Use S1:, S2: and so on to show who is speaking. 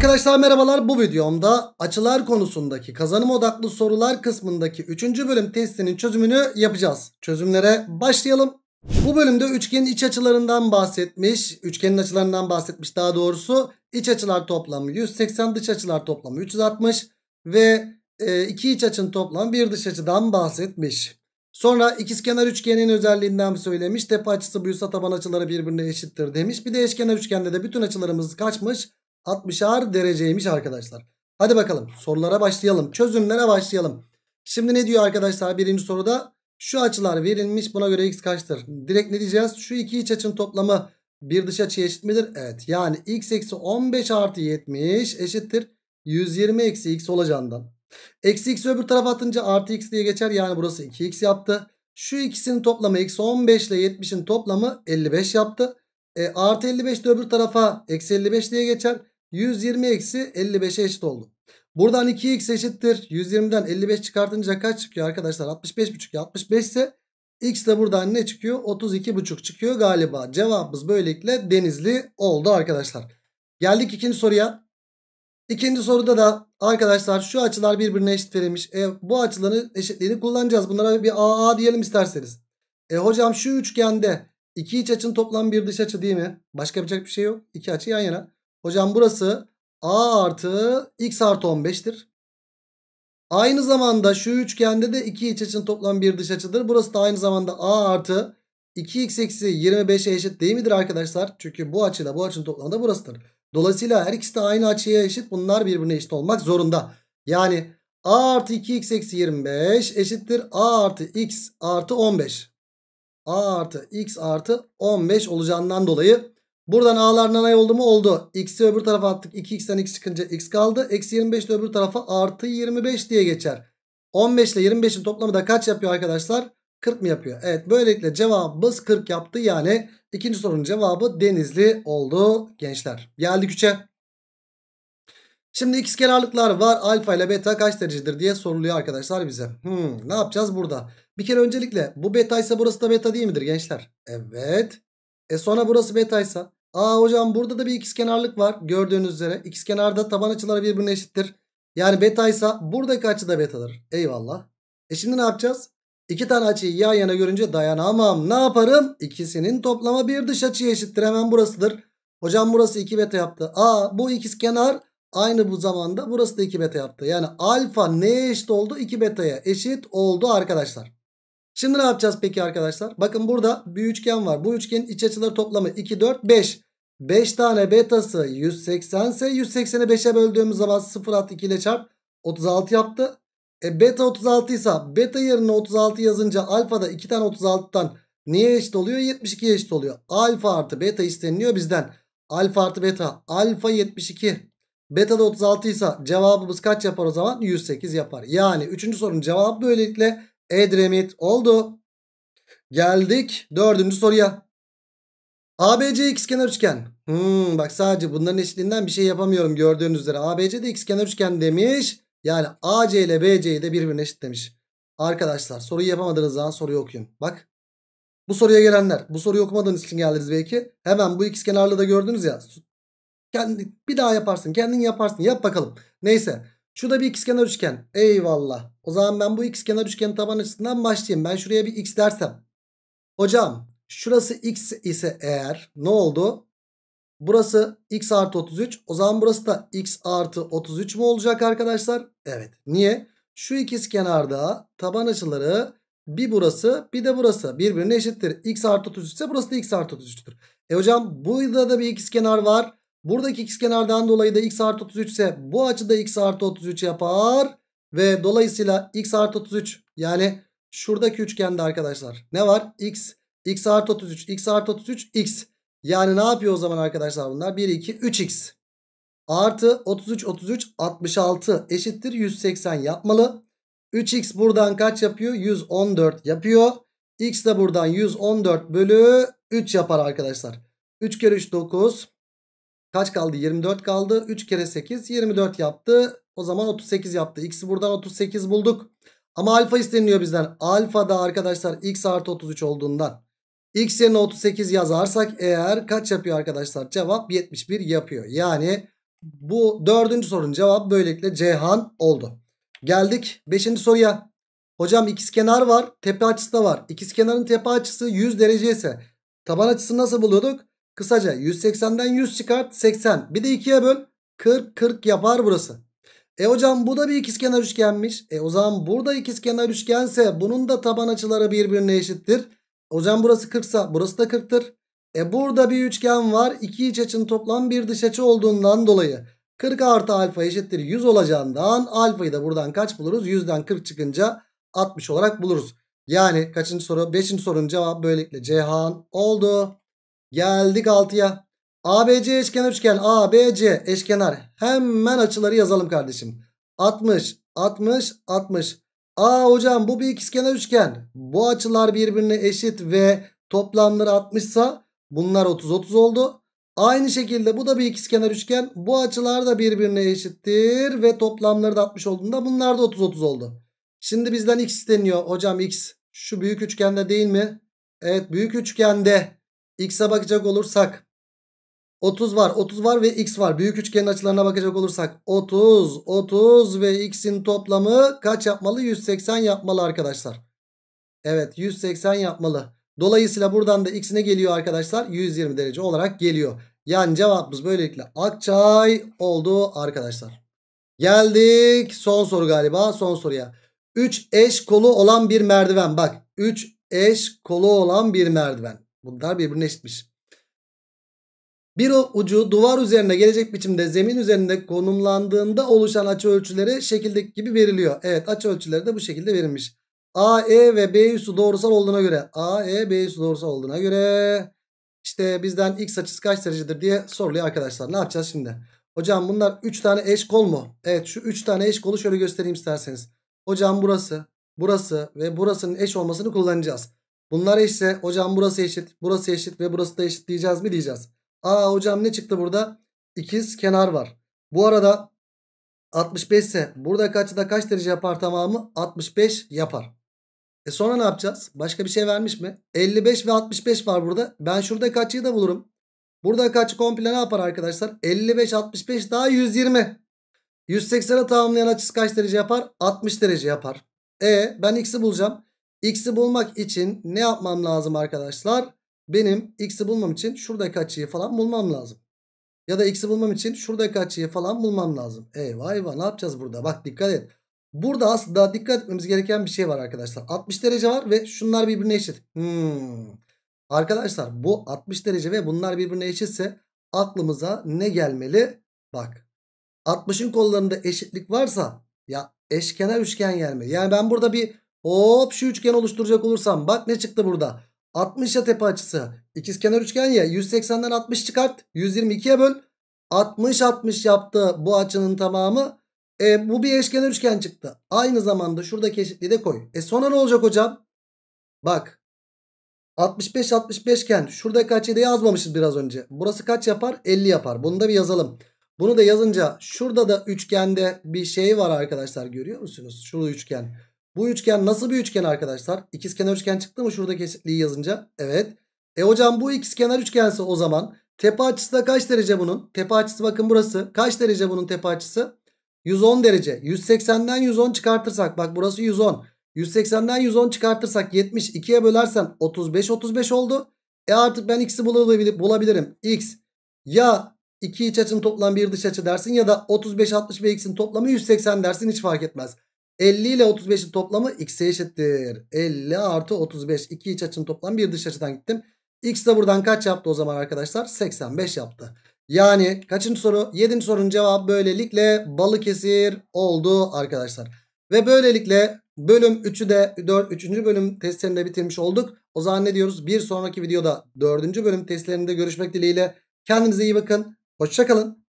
S1: Arkadaşlar merhabalar bu videomda açılar konusundaki kazanım odaklı sorular kısmındaki 3. bölüm testinin çözümünü yapacağız. Çözümlere başlayalım. Bu bölümde üçgenin iç açılarından bahsetmiş. Üçgenin açılarından bahsetmiş daha doğrusu. iç açılar toplamı 180 dış açılar toplamı 360 ve e, iki iç açın toplamı bir dış açıdan bahsetmiş. Sonra ikizkenar üçgenin özelliğinden söylemiş. Tepe açısı büyüsa taban açıları birbirine eşittir demiş. Bir de eşkenar üçgende de bütün açılarımız kaçmış? 60'ar dereceymiş arkadaşlar. Hadi bakalım sorulara başlayalım. Çözümlere başlayalım. Şimdi ne diyor arkadaşlar birinci soruda? Şu açılar verilmiş buna göre x kaçtır? Direkt ne diyeceğiz? Şu iki iç açın toplamı bir dış açı eşit midir? Evet yani x eksi 15 artı 70 eşittir. 120 eksi x olacağından. Eksi x öbür tarafa atınca artı x diye geçer. Yani burası 2x yaptı. Şu ikisinin toplamı eksi 15 ile 70'in toplamı 55 yaptı. E, artı 55 de öbür tarafa eksi 55 diye geçer. 120 eksi 55'e eşit oldu. Buradan 2x eşittir. 120'den 55 çıkartınca kaç çıkıyor arkadaşlar? 65,5 65 ise x de buradan ne çıkıyor? 32,5 çıkıyor galiba. Cevabımız böylelikle denizli oldu arkadaşlar. Geldik ikinci soruya. İkinci soruda da arkadaşlar şu açılar birbirine eşit verilmiş. E, bu açıların eşitliğini kullanacağız. Bunlara bir AA diyelim isterseniz. E hocam şu üçgende iki iç açının toplam bir dış açı değil mi? Başka yapacak bir şey yok. İki açı yan yana. Hocam burası a artı x artı 15'tir. Aynı zamanda şu üçgende de iki iç açının toplam bir dış açıdır. Burası da aynı zamanda a artı 2x eksi 25'e eşit değil midir arkadaşlar? Çünkü bu açıda, bu açının toplamı da burasıdır. Dolayısıyla her ikisi de aynı açıya eşit. Bunlar birbirine eşit olmak zorunda. Yani a artı 2x eksi 25 eşittir a artı x artı 15. a artı x artı 15 olacağından dolayı Buradan a'lar nanay oldu mu? Oldu. X'i öbür tarafa attık. 2x'ten x çıkınca x kaldı. Eksi 25 de öbür tarafa artı 25 diye geçer. 15 ile 25'in toplamı da kaç yapıyor arkadaşlar? 40 mı yapıyor? Evet böylelikle cevabımız 40 yaptı. Yani ikinci sorunun cevabı denizli oldu gençler. Geldik 3'e. Şimdi x kenarlıklar var. Alfa ile beta kaç derecedir diye soruluyor arkadaşlar bize. Hmm, ne yapacağız burada? Bir kere öncelikle bu beta ise burası da beta değil midir gençler? Evet. E sonra burası beta ise Aa hocam burada da bir ikizkenarlık var. Gördüğünüz üzere ikizkenarda taban açıları birbirine eşittir. Yani beta ise buradaki açı da betadır. Eyvallah. E şimdi ne yapacağız? İki tane açıyı yan yana görünce dayanamam. Ne yaparım? İkisinin toplama bir dış açıya eşittir. Hemen burasıdır. Hocam burası 2 beta yaptı. Aa bu ikizkenar aynı bu zamanda burası da 2 beta yaptı. Yani alfa neye eşit oldu? 2 betaya eşit oldu arkadaşlar. Şimdi ne yapacağız peki arkadaşlar? Bakın burada bir üçgen var. Bu üçgenin iç açıları toplamı 2, 4, 5. 5 tane betası 180 ise 180'i 5'e böldüğümüz zaman 0 at 2 ile çarp 36 yaptı. E beta 36 ise beta yerine 36 yazınca alfa da 2 tane 36'tan niye eşit oluyor? 72 eşit oluyor. Alfa artı beta isteniliyor bizden. Alfa artı beta. Alfa 72. Beta da 36 ise cevabımız kaç yapar o zaman? 108 yapar. Yani 3. sorunun cevabı böylelikle Edremit oldu. Geldik dördüncü soruya. ABC kenar üçgen. Hmm, bak sadece bunların eşitliğinden bir şey yapamıyorum gördüğünüz üzere. ABC de kenar üçgen demiş. Yani AC ile BC'yi de birbirine eşit demiş. Arkadaşlar soruyu yapamadığınız zaman soruyu okuyun. Bak bu soruya gelenler bu soruyu okumadığınız için geldiniz belki. Hemen bu ikizkenarlı da gördünüz ya. Kendi, bir daha yaparsın kendin yaparsın yap bakalım. Neyse şu da bir x kenar üçgen. Eyvallah. O zaman ben bu x kenar üçgenin taban açısından başlayayım. Ben şuraya bir x dersem. Hocam şurası x ise eğer ne oldu? Burası x artı 33. O zaman burası da x artı 33 mu olacak arkadaşlar? Evet. Niye? Şu ikiz kenarda taban açıları bir burası bir de burası birbirine eşittir. x artı 33 ise burası da x artı 33'tür. E hocam burada da bir ikiz kenar var. Buradaki x kenardan dolayı da x artı 33 ise bu açıda x artı 33 yapar. Ve dolayısıyla x artı 33 yani şuradaki üçgende arkadaşlar ne var? x, x artı 33, x artı 33, x. Yani ne yapıyor o zaman arkadaşlar bunlar? 1, 2, 3x. Artı 33, 33, 66 eşittir 180 yapmalı. 3x buradan kaç yapıyor? 114 yapıyor. X de buradan 114 bölü 3 yapar arkadaşlar. 3 kere 3 9. Kaç kaldı? 24 kaldı. 3 kere 8 24 yaptı. O zaman 38 yaptı. X'i buradan 38 bulduk. Ama alfa isteniyor bizden. Alfa da arkadaşlar x artı 33 olduğundan. X yerine 38 yazarsak eğer kaç yapıyor arkadaşlar? Cevap 71 yapıyor. Yani bu dördüncü sorunun cevabı böylelikle Ceyhan oldu. Geldik beşinci soruya. Hocam ikizkenar var. Tepe açısı da var. İkizkenarın tepe açısı 100 derece ise taban açısını nasıl buluyorduk? Kısaca 180'den 100 çıkart 80. Bir de 2'ye böl 40 40 yapar burası. E hocam bu da bir ikizkenar üçgenmiş. E o zaman burada ikizkenar üçgense bunun da taban açıları birbirine eşittir. Hocam burası 40'sa burası da 40'tır. E burada bir üçgen var. İki iç açının toplam bir dış açı olduğundan dolayı 40 artı alfa eşittir 100 olacağından alfayı da buradan kaç buluruz? 100'den 40 çıkınca 60 olarak buluruz. Yani kaçıncı soru? 5. sorunun cevabı böylelikle Cihan oldu. Geldik 6'ya. ABC eşkenar üçgen. ABC eşkenar. Hemen açıları yazalım kardeşim. 60, 60, 60. Aa hocam bu bir ikizkenar üçgen. Bu açılar birbirine eşit ve toplamları 60 sa bunlar 30 30 oldu. Aynı şekilde bu da bir ikizkenar üçgen. Bu açılar da birbirine eşittir ve toplamları da 60 olduğunda bunlar da 30 30 oldu. Şimdi bizden x isteniyor. Hocam x şu büyük üçgende değil mi? Evet büyük üçgende X'e bakacak olursak 30 var 30 var ve X var. Büyük üçgenin açılarına bakacak olursak 30 30 ve X'in toplamı kaç yapmalı? 180 yapmalı arkadaşlar. Evet 180 yapmalı. Dolayısıyla buradan da X ne geliyor arkadaşlar? 120 derece olarak geliyor. Yani cevabımız böylelikle Akçay oldu arkadaşlar. Geldik son soru galiba son soruya. 3 eş kolu olan bir merdiven. Bak 3 eş kolu olan bir merdiven. Bunlar birbirine eşitmiş. Bir ucu duvar üzerine gelecek biçimde zemin üzerinde konumlandığında oluşan açı ölçüleri şekildeki gibi veriliyor. Evet açı ölçüleri de bu şekilde verilmiş. A, E ve B üssü doğrusal olduğuna göre A, E, B üssü doğrusal olduğuna göre işte bizden x açısı kaç derecedir diye soruluyor arkadaşlar. Ne yapacağız şimdi? Hocam bunlar 3 tane eş kol mu? Evet şu 3 tane eş kolu şöyle göstereyim isterseniz. Hocam burası, burası ve burasının eş olmasını kullanacağız. Bunlara ise hocam burası eşit, burası eşit ve burası da eşit diyeceğiz mi diyeceğiz. Aa hocam ne çıktı burada? İkiz kenar var. Bu arada 65 ise buradaki açıda kaç derece yapar tamamı? 65 yapar. E sonra ne yapacağız? Başka bir şey vermiş mi? 55 ve 65 var burada. Ben şurada açıyı da bulurum. Burada kaç komple ne yapar arkadaşlar? 55, 65 daha 120. 180'e tamamlayan açısı kaç derece yapar? 60 derece yapar. E ben x'i bulacağım. X'i bulmak için ne yapmam lazım arkadaşlar? Benim x'i bulmam için şuradaki açıyı falan bulmam lazım. Ya da x'i bulmam için şuradaki açıyı falan bulmam lazım. Eyvah eyvah ne yapacağız burada? Bak dikkat et. Burada aslında dikkat etmemiz gereken bir şey var arkadaşlar. 60 derece var ve şunlar birbirine eşit. Hmm. Arkadaşlar bu 60 derece ve bunlar birbirine eşitse aklımıza ne gelmeli? Bak 60'ın kollarında eşitlik varsa ya eşkenar üçgen gelmeli. Yani ben burada bir Hop şu üçgen oluşturacak olursam bak ne çıktı burada. 60 ya tepe açısı. İkizkenar üçgen ya 180'den 60 çıkart. 122'ye böl. 60 60 yaptı bu açının tamamı. E, bu bir eşkenar üçgen çıktı. Aynı zamanda şuradaki eşitliği de koy. E sonra ne olacak hocam? Bak 65 65 iken şuradaki açıyı yazmamışız biraz önce. Burası kaç yapar? 50 yapar. Bunu da bir yazalım. Bunu da yazınca şurada da üçgende bir şey var arkadaşlar görüyor musunuz? Şurada üçgen. Bu üçgen nasıl bir üçgen arkadaşlar? İkizkenar üçgen çıktı mı şurada eşitliği yazınca? Evet. E hocam bu ikizkenar üçgense o zaman tepe açısı da kaç derece bunun? Tepe açısı bakın burası. Kaç derece bunun tepe açısı? 110 derece. 180'den 110 çıkartırsak bak burası 110. 180'den 110 çıkartırsak 70 2'ye bölersen 35 35 oldu. E artık ben x'i bulabilirim. X ya 2 iç açının toplam bir dış açı dersin ya da 35 60 ve x'in toplamı 180 dersin hiç fark etmez. 50 ile 35'in toplamı x'e eşittir. 50 artı 35. iki iç açının toplamı bir dış açıdan gittim. X de buradan kaç yaptı o zaman arkadaşlar? 85 yaptı. Yani kaçıncı soru? 7. sorunun cevabı böylelikle Balıkesir oldu arkadaşlar. Ve böylelikle bölüm 3'ü de 4. 3. bölüm testlerini bitirmiş olduk. O zaman ne diyoruz? Bir sonraki videoda 4. bölüm testlerinde görüşmek dileğiyle. Kendinize iyi bakın. Hoşçakalın.